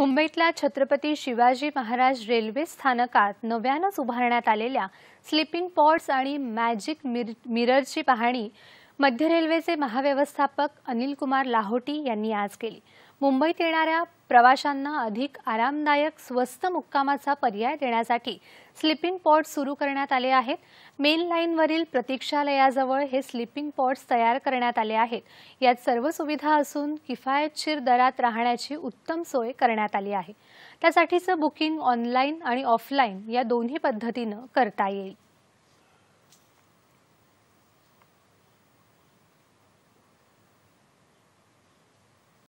मुंबईतल्या छत्रपती शिवाजी महाराज रेल्वे स्थानकात नव्यानंच उभारण्यात आलेल्या स्लिपिंग पॉड्स आणि मॅजिक मिर मिररची पाहणी मध्य रेल्वेचे महाव्यवस्थापक अनिल कुमार लाहोटी यांनी आज केली मुंबईत येणाऱ्या प्रवाशांना अधिक आरामदायक स्वस्त मुक्कामाचा पर्याय देण्यासाठी स्लिपिंग पॉट सुरू करण्यात आले आहेत मेन लाईनवरील प्रतीक्षालयाजवळ हे स्लिपिंग पॉट्स तयार करण्यात आले आहेत यात सर्व सुविधा असून किफायतशीर दरात राहण्याची उत्तम सोय करण्यात आली आहे त्यासाठीचं बुकिंग ऑनलाईन आणि ऑफलाईन या दोन्ही पद्धतीनं करता येईल